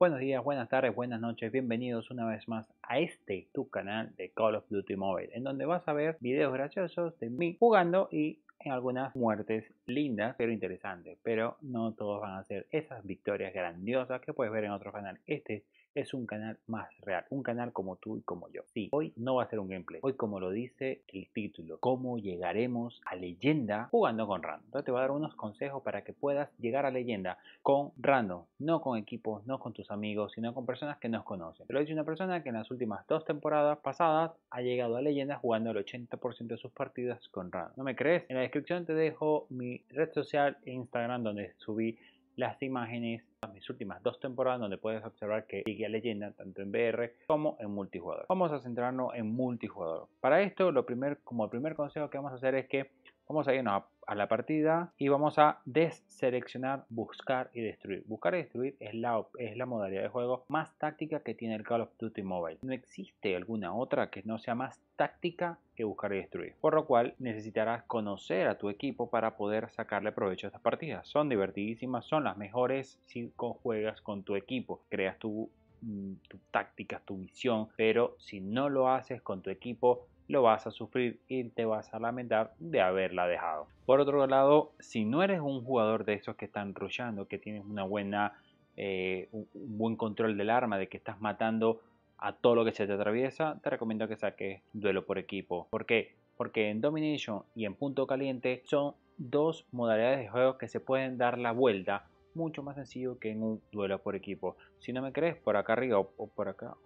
Buenos días, buenas tardes, buenas noches, bienvenidos una vez más a este tu canal de Call of Duty Mobile, en donde vas a ver videos graciosos de mí jugando y en algunas muertes lindas pero interesantes, pero no todos van a ser esas victorias grandiosas que puedes ver en otro canal. Este es un canal más real, un canal como tú y como yo. Sí, hoy no va a ser un gameplay, hoy como lo dice el título, cómo llegaremos a leyenda jugando con random. Entonces te voy a dar unos consejos para que puedas llegar a leyenda con random, no con equipos, no con tus amigos, sino con personas que nos conocen. Te lo dice una persona que en las últimas dos temporadas pasadas ha llegado a leyenda jugando el 80% de sus partidas con random. ¿No me crees? En la descripción te dejo mi red social e Instagram donde subí las imágenes de mis últimas dos temporadas donde puedes observar que sigue a leyenda tanto en VR como en multijugador. Vamos a centrarnos en multijugador. Para esto, lo como el primer consejo que vamos a hacer es que Vamos a irnos a, la partida y vamos a deseleccionar buscar y destruir. Buscar y destruir es la, modalidad de juego más táctica que tiene el Call of Duty Mobile. No existe alguna otra que no sea más táctica que buscar y destruir. Por lo cual necesitarás conocer a tu equipo para poder sacarle provecho a estas partidas. Son divertidísimas, son las mejores si juegas con tu equipo. Creas tu, mm, tu táctica, tu visión, pero si no lo haces con tu equipo lo vas a sufrir y te vas a lamentar de haberla dejado. Por otro lado, si no eres un jugador de esos que están rushando, que tienes una buena, eh, un buen control del arma, de que estás matando a todo lo que se te atraviesa, te recomiendo que saques duelo por equipo. ¿Por qué? Porque en Domination y en Punto Caliente son dos modalidades de juego que se pueden dar la vuelta mucho más sencillo que en un duelo por equipo. Si no me crees, por acá arriba o, por acá,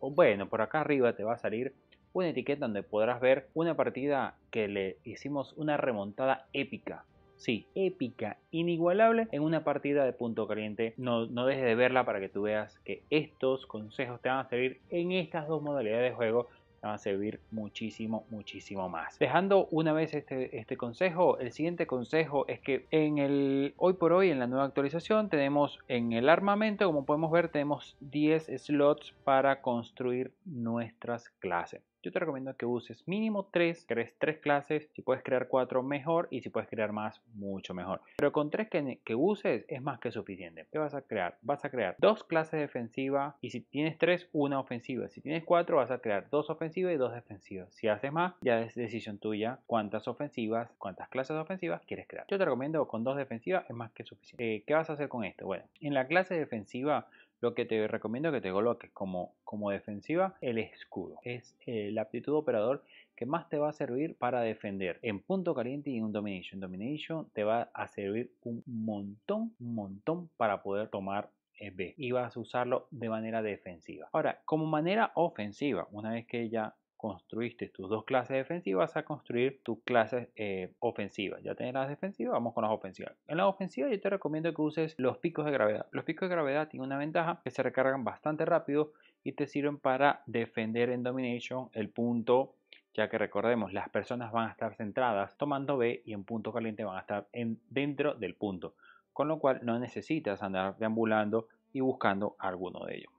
o bueno, por acá arriba te va a salir una etiqueta donde podrás ver una partida que le hicimos una remontada épica sí, épica, inigualable en una partida de punto caliente. No, no dejes de verla para que tú veas que estos consejos te van a servir en estas dos modalidades de juego. Te van a servir muchísimo, muchísimo más. Dejando una vez este, este consejo, el siguiente consejo es que en el hoy por hoy, en la nueva actualización, tenemos en el armamento, como podemos ver, tenemos 10 slots para construir nuestras clases yo te recomiendo que uses mínimo tres, crees tres clases, si puedes crear cuatro mejor y si puedes crear más mucho mejor. Pero con tres que, uses es más que suficiente. ¿Qué vas a crear? Vas a crear dos clases defensivas y si tienes tres una ofensiva. Si tienes cuatro vas a crear dos ofensivas y dos defensivas. Si haces más, ya es decisión tuya cuántas ofensivas, cuántas clases ofensivas quieres crear. Yo te recomiendo con dos defensivas es más que suficiente. Eh, ¿Qué vas a hacer con esto? Bueno, en la clase defensiva lo que te recomiendo que te coloques como, como defensiva, el escudo. Es eh, la aptitud operador que más te va a servir para defender en punto caliente y en un domination. Domination te va a servir un montón, un montón para poder tomar B y vas a usarlo de manera defensiva. Ahora, como manera ofensiva, una vez que ya construiste tus dos clases defensivas, a construir tus clases eh, ofensivas. Ya tenés las defensivas, vamos con las ofensivas. En la ofensiva yo te recomiendo que uses los picos de gravedad. Los picos de gravedad tienen una ventaja que se recargan bastante rápido y te sirven para defender en Domination el punto, ya que recordemos, las personas van a estar centradas tomando B y en punto caliente van a estar en, dentro del punto. Con lo cual no necesitas andar deambulando y buscando alguno de ellos.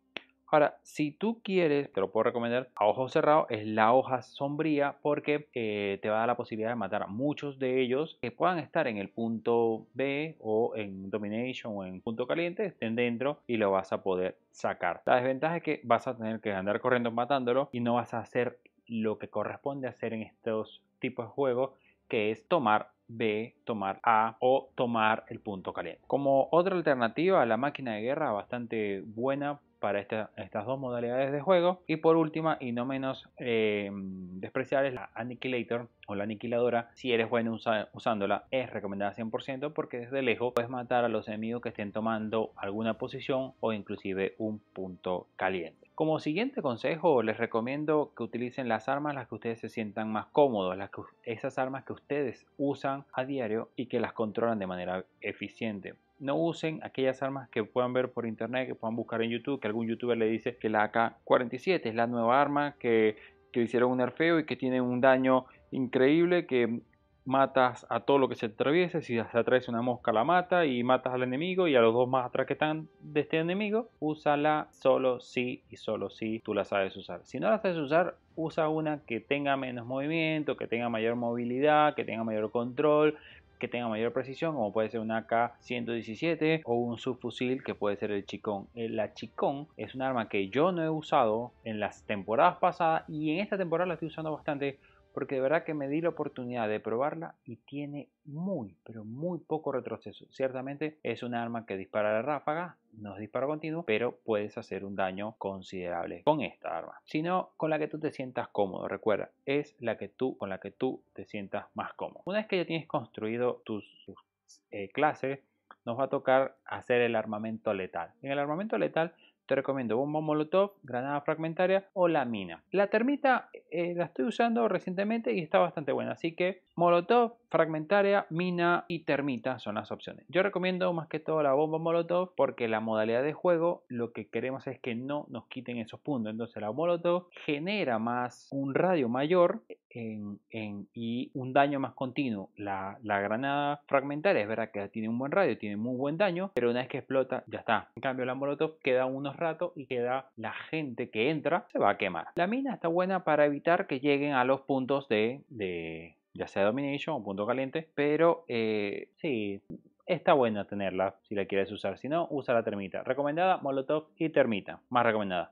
Ahora, si tú quieres, te lo puedo recomendar a ojos cerrados, es la hoja sombría porque eh, te va a dar la posibilidad de matar a muchos de ellos que puedan estar en el punto B o en Domination o en punto caliente, estén dentro y lo vas a poder sacar. La desventaja es que vas a tener que andar corriendo matándolo y no vas a hacer lo que corresponde hacer en estos tipos de juegos, que es tomar B, tomar A o tomar el punto caliente. Como otra alternativa, a la máquina de guerra bastante buena para estas dos modalidades de juego. Y por última y no menos eh, despreciable es la Annihilator o la aniquiladora. Si eres bueno usándola, es recomendada 100% porque desde lejos puedes matar a los enemigos que estén tomando alguna posición o inclusive un punto caliente. Como siguiente consejo, les recomiendo que utilicen las armas las que ustedes se sientan más cómodos, las esas armas que ustedes usan a diario y que las controlan de manera eficiente no usen aquellas armas que puedan ver por internet, que puedan buscar en YouTube, que algún youtuber le dice que la AK-47 es la nueva arma, que, hicieron un nerfeo y que tiene un daño increíble, que matas a todo lo que se atraviesa, si se atraviesa una mosca la mata y matas al enemigo y a los dos más atrás que están de este enemigo, úsala solo si y solo si tú la sabes usar. Si no la sabes usar, usa una que tenga menos movimiento, que tenga mayor movilidad, que tenga mayor control, que tenga mayor precisión, como puede ser una AK-117 o un subfusil que puede ser el Chicón. Eh, la Chicón es un arma que yo no he usado en las temporadas pasadas y en esta temporada la estoy usando bastante porque de verdad que me di la oportunidad de probarla y tiene muy, pero muy poco retroceso. Ciertamente es un arma que dispara la ráfaga, no es disparo continuo, pero puedes hacer un daño considerable con esta arma. Sino con la que tú te sientas cómodo, recuerda, es la que tú, con la que tú te sientas más cómodo. Una vez que ya tienes construido tus, eh, clases, nos va a tocar hacer el armamento letal. En el armamento letal te recomiendo bomba molotov, granada fragmentaria o la mina. La termita eh, la estoy usando recientemente y está bastante buena, así que molotov, fragmentaria, mina y termita son las opciones. Yo recomiendo más que todo la bomba molotov porque la modalidad de juego lo que queremos es que no nos quiten esos puntos, entonces la molotov genera más un radio mayor y un daño más continuo. La, la, granada fragmentaria es verdad que tiene un buen radio, tiene muy buen daño, pero una vez que explota ya está. En cambio la molotov queda unos rato y queda la gente que entra se va a quemar. La mina está buena para evitar que lleguen a los puntos de, de ya sea Domination o punto caliente, pero eh, sí, está buena tenerla si la quieres usar. Si no, usa la termita. Recomendada Molotov y termita, más recomendada.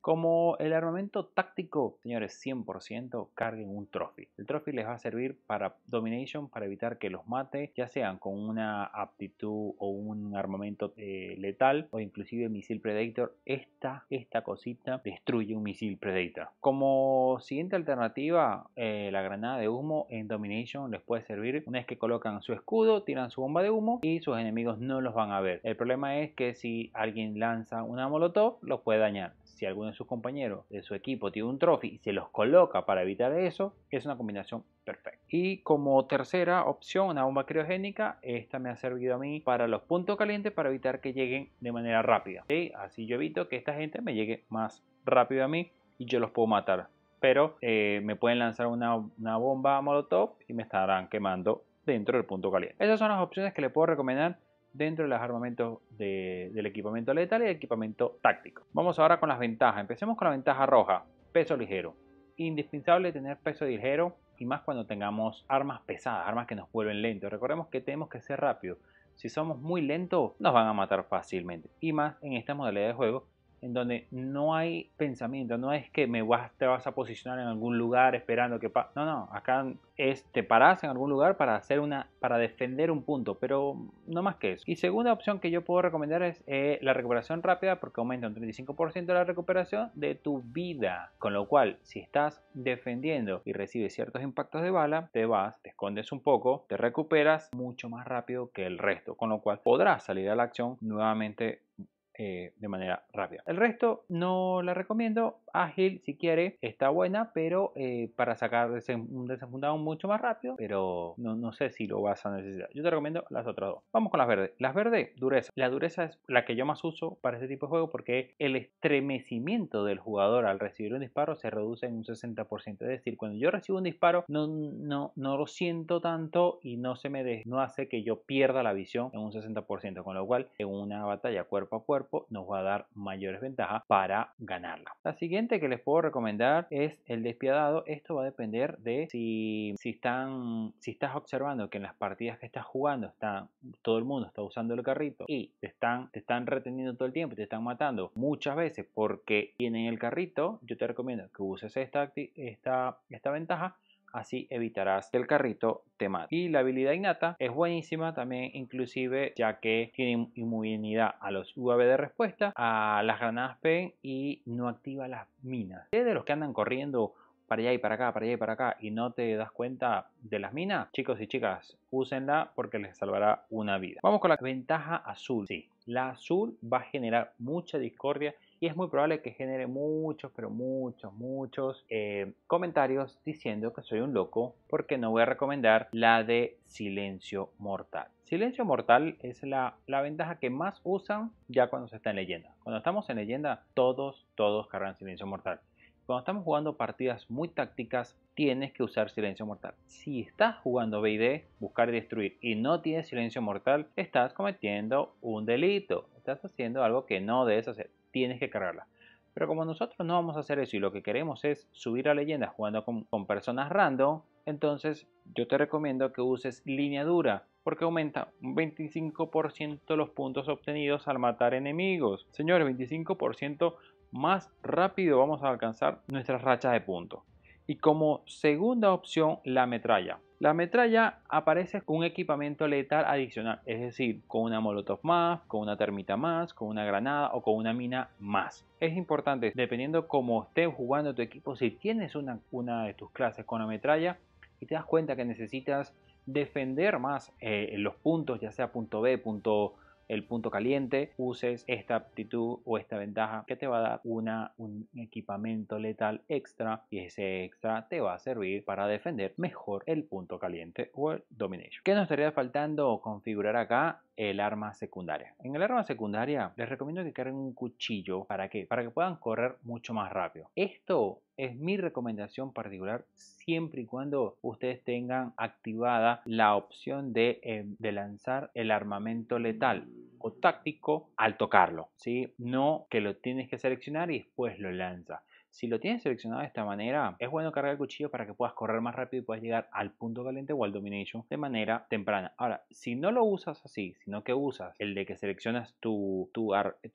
Como el armamento táctico, señores, 100% carguen un trophy. El trophy les va a servir para domination, para evitar que los mate, ya sean con una aptitud o un armamento eh, letal o inclusive misil predator. Esta, esta cosita destruye un misil predator. Como siguiente alternativa, eh, la granada de humo en domination les puede servir una vez que colocan su escudo, tiran su bomba de humo y sus enemigos no los van a ver. El problema es que si alguien lanza una molotov, los puede dañar si alguno de sus compañeros de su equipo tiene un trophy y se los coloca para evitar eso, es una combinación perfecta. Y como tercera opción, una bomba criogénica, esta me ha servido a mí para los puntos calientes para evitar que lleguen de manera rápida. Así yo evito que esta gente me llegue más rápido a mí y yo los puedo matar. Pero eh, me pueden lanzar una, una bomba molotov y me estarán quemando dentro del punto caliente. Esas son las opciones que le puedo recomendar dentro de los armamentos del equipamiento letal y el equipamiento táctico. Vamos ahora con las ventajas. Empecemos con la ventaja roja, peso ligero. Indispensable tener peso ligero y más cuando tengamos armas pesadas, armas que nos vuelven lentos. Recordemos que tenemos que ser rápidos. Si somos muy lentos, nos van a matar fácilmente. Y más en esta modalidad de juego en donde no hay pensamiento, no es que me vas, te vas a posicionar en algún lugar esperando que pase. No, no, acá es te paras en algún lugar para hacer una, para defender un punto, pero no más que eso. Y segunda opción que yo puedo recomendar es eh, la recuperación rápida, porque aumenta un 35% la recuperación de tu vida. Con lo cual, si estás defendiendo y recibes ciertos impactos de bala, te vas, te escondes un poco, te recuperas mucho más rápido que el resto, con lo cual podrás salir a la acción nuevamente eh, de manera rápida. El resto no la recomiendo. Ágil, si quiere, está buena, pero eh, para sacar un desenfundado mucho más rápido, pero no, sé si lo vas a necesitar. Yo te recomiendo las otras dos. Vamos con las verdes. Las verdes, dureza. La dureza es la que yo más uso para este tipo de juego porque el estremecimiento del jugador al recibir un disparo se reduce en un 60%. Es decir, cuando yo recibo un disparo, no, no, no lo siento tanto y no se me no hace que yo pierda la visión en un 60%, con lo cual en una batalla cuerpo a cuerpo nos va a dar mayores ventajas para ganarla. La siguiente que les puedo recomendar es el despiadado. Esto va a depender de si, si, están, si estás observando que en las partidas que estás jugando está, todo el mundo está usando el carrito y te están, te están reteniendo todo el tiempo, y te están matando muchas veces porque tienen el carrito. Yo te recomiendo que uses esta, esta, esta ventaja así evitarás que el carrito te mate. Y la habilidad innata es buenísima también inclusive ya que tiene inmunidad a los UAV de respuesta, a las granadas P y no activa las minas. de los que andan corriendo para allá y para acá, para allá y para acá y no te das cuenta de las minas, chicos y chicas, úsenla porque les salvará una vida. Vamos con la ventaja azul. Sí, la azul va a generar mucha discordia y es muy probable que genere muchos, pero muchos, muchos eh, comentarios diciendo que soy un loco porque no voy a recomendar la de silencio mortal. Silencio mortal es la, la, ventaja que más usan ya cuando se está en leyenda. Cuando estamos en leyenda, todos, todos cargan silencio mortal. Cuando estamos jugando partidas muy tácticas, tienes que usar silencio mortal. Si estás jugando BD, buscar y destruir, y no tienes silencio mortal, estás cometiendo un delito. Estás haciendo algo que no debes hacer tienes que cargarla. Pero como nosotros no vamos a hacer eso y lo que queremos es subir a leyenda jugando con, personas random, entonces yo te recomiendo que uses línea dura porque aumenta un 25% los puntos obtenidos al matar enemigos. Señores, 25% más rápido vamos a alcanzar nuestras rachas de puntos. Y como segunda opción, la metralla. La metralla aparece con un equipamiento letal adicional, es decir, con una molotov más, con una termita más, con una granada o con una mina más. Es importante, dependiendo cómo estés jugando tu equipo, si tienes una, de tus clases con la metralla y te das cuenta que necesitas defender más eh, los puntos, ya sea punto B, punto el punto caliente, uses esta aptitud o esta ventaja que te va a dar una, un equipamiento letal extra y ese extra te va a servir para defender mejor el punto caliente o el domination. ¿Qué nos estaría faltando configurar acá? el arma secundaria. En el arma secundaria les recomiendo que carguen un cuchillo. ¿Para qué? Para que puedan correr mucho más rápido. Esto es mi recomendación particular siempre y cuando ustedes tengan activada la opción em, de, lanzar el armamento letal o táctico al tocarlo, ¿sí? No que lo tienes que seleccionar y después lo lanza. Si lo tienes seleccionado de esta manera, es bueno cargar el cuchillo para que puedas correr más rápido y puedas llegar al punto caliente o al domination de manera temprana. Ahora, si no lo usas así, sino que usas el de que seleccionas tu,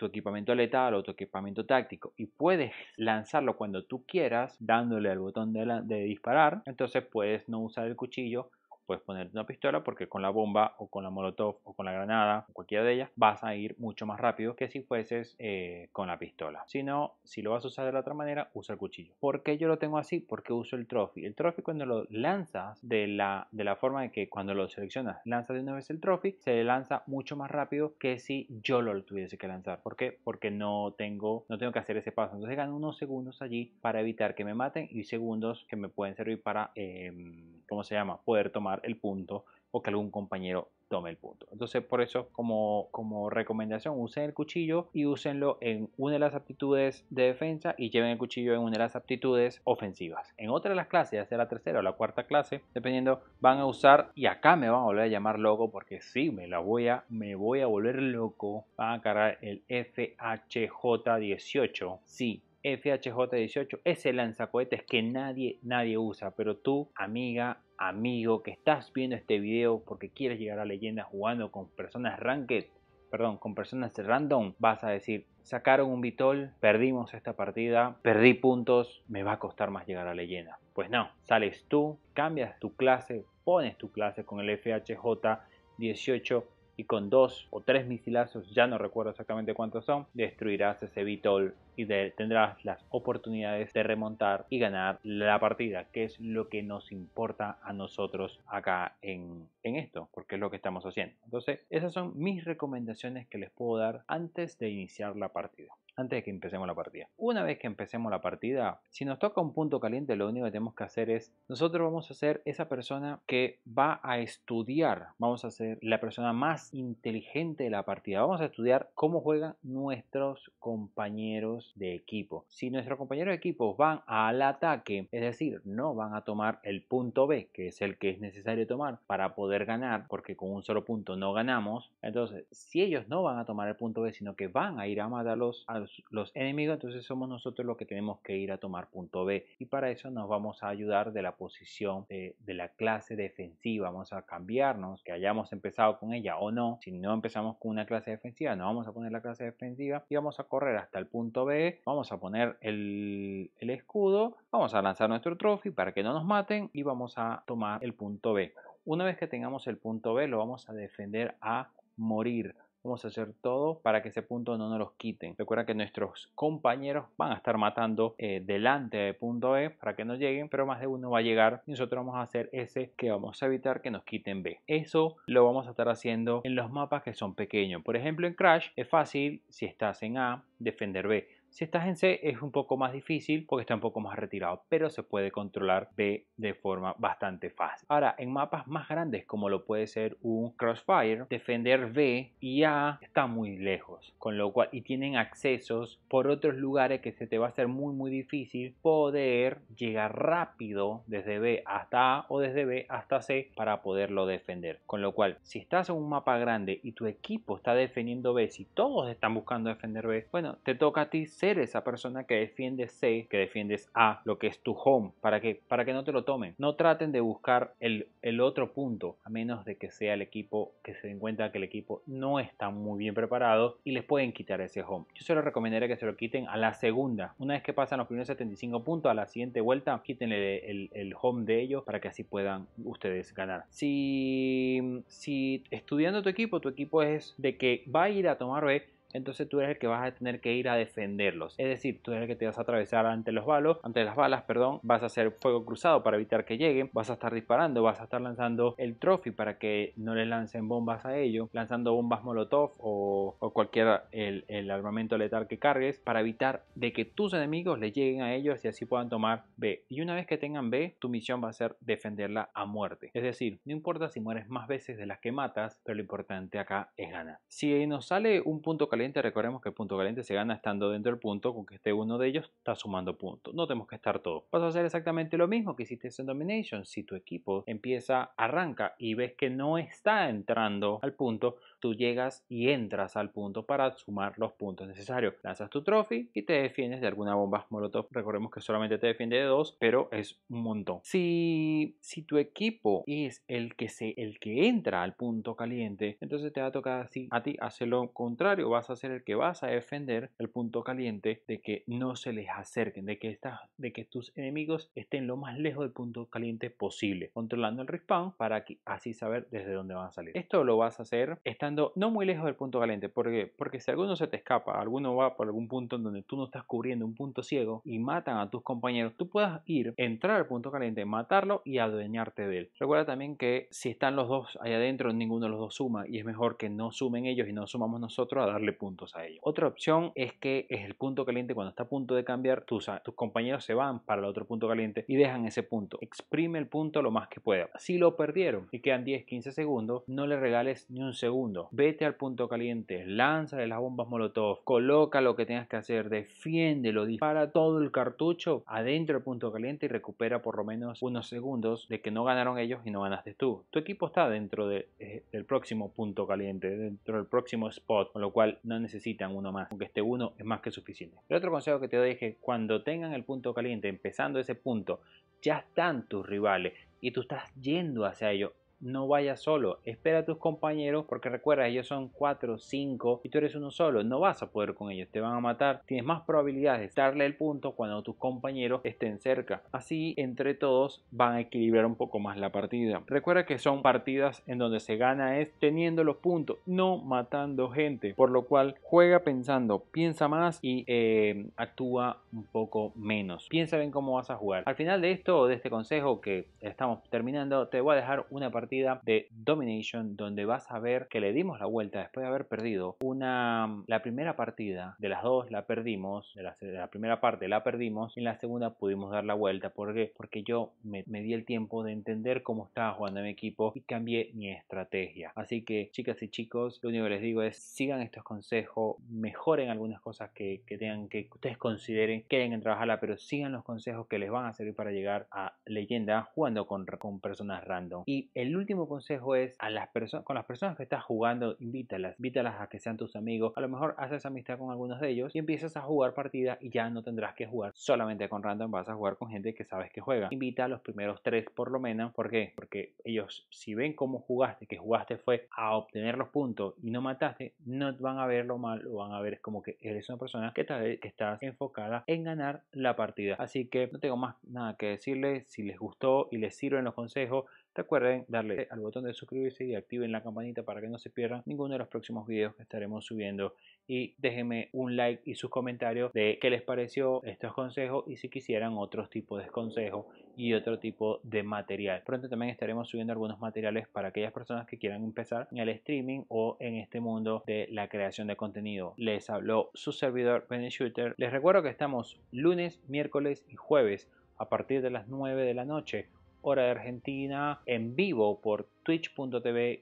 equipamiento letal o tu equipamiento táctico y puedes lanzarlo cuando tú quieras, dándole al botón de disparar, entonces puedes no usar el cuchillo puedes poner una pistola porque con la bomba o con la molotov o con la granada, cualquiera de ellas, vas a ir mucho más rápido que si fueses eh, con la pistola. Si no, si lo vas a usar de la otra manera, usa el cuchillo. ¿Por qué yo lo tengo así? Porque uso el trophy. El trophy cuando lo lanzas de la, de la forma de que cuando lo seleccionas, lanzas de una vez el trophy, se lanza mucho más rápido que si yo lo tuviese que lanzar. ¿Por qué? Porque no tengo, no tengo que hacer ese paso. Entonces gano unos segundos allí para evitar que me maten y segundos que me pueden servir para... Em, ¿cómo se llama? Poder tomar el punto o que algún compañero tome el punto. Entonces, por eso, como, como recomendación, usen el cuchillo y úsenlo en una de las aptitudes de defensa y lleven el cuchillo en una de las aptitudes ofensivas. En otra de las clases, ya sea la tercera o la cuarta clase, dependiendo, van a usar, y acá me van a volver a llamar loco porque sí, me la voy a, me voy a volver loco, van a cargar el FHJ18. Sí, FHJ18, ese lanzacohetes que nadie, nadie usa, pero tú, amiga, amigo, que estás viendo este video porque quieres llegar a leyenda jugando con personas ranked, perdón, con personas random, vas a decir, sacaron un vitol, perdimos esta partida, perdí puntos, me va a costar más llegar a leyenda. Pues no, sales tú, cambias tu clase, pones tu clase con el FHJ18 y con dos o tres misilazos, ya no recuerdo exactamente cuántos son, destruirás ese Vitol y tendrás las oportunidades de remontar y ganar la partida, que es lo que nos importa a nosotros acá en, en esto, porque es lo que estamos haciendo. Entonces, esas son mis recomendaciones que les puedo dar antes de iniciar la partida antes de que empecemos la partida. Una vez que empecemos la partida, si nos toca un punto caliente, lo único que tenemos que hacer es, nosotros vamos a ser esa persona que va a estudiar, vamos a ser la persona más inteligente de la partida, vamos a estudiar cómo juegan nuestros compañeros de equipo. Si nuestros compañeros de equipo van al ataque, es decir, no van a tomar el punto B, que es el que es necesario tomar para poder ganar, porque con un solo punto no ganamos, entonces si ellos no van a tomar el punto B, sino que van a ir a matarlos a los, enemigos, entonces somos nosotros los que tenemos que ir a tomar punto B. Y para eso nos vamos a ayudar de la posición eh, de, la clase defensiva. Vamos a cambiarnos, que hayamos empezado con ella o no. Si no empezamos con una clase defensiva, no vamos a poner la clase defensiva y vamos a correr hasta el punto B. Vamos a poner el, el escudo, vamos a lanzar nuestro trophy para que no nos maten y vamos a tomar el punto B. Una vez que tengamos el punto B, lo vamos a defender a morir. Vamos a hacer todo para que ese punto no nos lo quiten. Recuerda que nuestros compañeros van a estar matando eh, delante de punto E para que no lleguen, pero más de uno va a llegar y nosotros vamos a hacer ese que vamos a evitar que nos quiten B. Eso lo vamos a estar haciendo en los mapas que son pequeños. Por ejemplo, en Crash es fácil si estás en A defender B si estás en C es un poco más difícil porque está un poco más retirado, pero se puede controlar B de forma bastante fácil. Ahora, en mapas más grandes como lo puede ser un Crossfire, defender B y A está muy lejos, con lo cual y tienen accesos por otros lugares que se te va a hacer muy muy difícil poder llegar rápido desde B hasta A o desde B hasta C para poderlo defender. Con lo cual, si estás en un mapa grande y tu equipo está defendiendo B, si todos están buscando defender B, bueno, te toca a ti esa persona que defiende C, que defiendes A, lo que es tu home, para que, para que no te lo tomen. No traten de buscar el, otro punto, a menos de que sea el equipo que se den cuenta que el equipo no está muy bien preparado y les pueden quitar ese home. Yo se lo recomendaría que se lo quiten a la segunda. Una vez que pasan los primeros 75 puntos, a la siguiente vuelta, quítenle el, home de ellos para que así puedan ustedes ganar. Si, si estudiando tu equipo, tu equipo es de que va a ir a tomar B, entonces tú eres el que vas a tener que ir a defenderlos. Es decir, tú eres el que te vas a atravesar ante los balos, ante las balas, perdón, vas a hacer fuego cruzado para evitar que lleguen, vas a estar disparando, vas a estar lanzando el trophy para que no le lancen bombas a ellos, lanzando bombas molotov o, cualquier el, armamento letal que cargues para evitar de que tus enemigos le lleguen a ellos y así puedan tomar B. Y una vez que tengan B, tu misión va a ser defenderla a muerte. Es decir, no importa si mueres más veces de las que matas, pero lo importante acá es ganar. Si nos sale un punto caliente recordemos que el punto caliente se gana estando dentro del punto, con que esté uno de ellos está sumando puntos. No tenemos que estar todos. Vas a hacer exactamente lo mismo que hiciste en Domination. Si tu equipo empieza, arranca y ves que no está entrando al punto, tú llegas y entras al punto para sumar los puntos necesarios. Lanzas tu trophy y te defiendes de alguna bomba molotov. Recordemos que solamente te defiende de dos, pero es un montón. Si, si tu equipo es el que, se, el que entra al punto caliente, entonces te va a tocar así. A ti hace lo contrario, vas a a ser el que vas a defender el punto caliente de que no se les acerquen, de que, estás de que tus enemigos estén lo más lejos del punto caliente posible, controlando el respawn para que así saber desde dónde van a salir. Esto lo vas a hacer estando no muy lejos del punto caliente, porque porque si alguno se te escapa, alguno va por algún punto en donde tú no estás cubriendo un punto ciego y matan a tus compañeros, tú puedas ir, entrar al punto caliente, matarlo y adueñarte de él. Recuerda también que si están los dos allá adentro, ninguno de los dos suma y es mejor que no sumen ellos y no sumamos nosotros a darle puntos a ello. Otra opción es que es el punto caliente cuando está a punto de cambiar, tus, compañeros se van para el otro punto caliente y dejan ese punto. Exprime el punto lo más que pueda. Si lo perdieron y quedan 10-15 segundos, no le regales ni un segundo. Vete al punto caliente, lanza de las bombas molotov, coloca lo que tengas que hacer, defiende lo dispara todo el cartucho adentro del punto caliente y recupera por lo menos unos segundos de que no ganaron ellos y no ganaste tú. Tu equipo está dentro eh, del próximo punto caliente, dentro del próximo spot, con lo cual no necesitan uno más, aunque este uno es más que suficiente. El otro consejo que te doy es que cuando tengan el punto caliente, empezando ese punto, ya están tus rivales y tú estás yendo hacia ello no vayas solo, espera a tus compañeros porque recuerda, ellos son 4, 5 y tú eres uno solo, no vas a poder con ellos, te van a matar, tienes más probabilidades de darle el punto cuando tus compañeros estén cerca. Así entre todos van a equilibrar un poco más la partida. Recuerda que son partidas en donde se gana es teniendo los puntos, no matando gente, por lo cual juega pensando, piensa más y eh, actúa un poco menos. Piensa bien cómo vas a jugar. Al final de esto, de este consejo que estamos terminando, te voy a dejar una partida de Domination donde vas a ver que le dimos la vuelta después de haber perdido una la primera partida de las dos la perdimos de la, primera parte la perdimos y en la segunda pudimos dar la vuelta porque porque yo me, di el tiempo de entender cómo estaba jugando mi equipo y cambié mi estrategia así que chicas y chicos lo único que les digo es sigan estos consejos mejoren algunas cosas que, que tengan que ustedes consideren que en trabajarla pero sigan los consejos que les van a servir para llegar a leyenda jugando con, con personas random y el último consejo es a las personas, con las personas que estás jugando, invítalas, invítalas a que sean tus amigos. A lo mejor haces amistad con algunos de ellos y empiezas a jugar partida y ya no tendrás que jugar solamente con random, vas a jugar con gente que sabes que juega. Invita a los primeros tres por lo menos, ¿por qué? Porque ellos si ven cómo jugaste, que jugaste fue a obtener los puntos y no mataste, no van a verlo mal, lo van a ver como que eres una persona que tal estás enfocada en ganar la partida. Así que no tengo más nada que decirles, si les gustó y les sirven los consejos, Recuerden darle al botón de suscribirse y activen la campanita para que no se pierdan ninguno de los próximos videos que estaremos subiendo. Y déjenme un like y sus comentarios de qué les pareció estos consejos y si quisieran otros tipos de consejos y otro tipo de material. Pronto también estaremos subiendo algunos materiales para aquellas personas que quieran empezar en el streaming o en este mundo de la creación de contenido. Les habló su servidor Benny Shooter. Les recuerdo que estamos lunes, miércoles y jueves a partir de las 9 de la noche hora de Argentina en vivo por twitchtv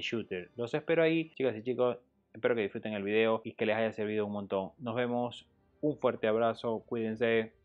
Shooter Los espero ahí, chicas y chicos. Espero que disfruten el video y que les haya servido un montón. Nos vemos. Un fuerte abrazo. Cuídense.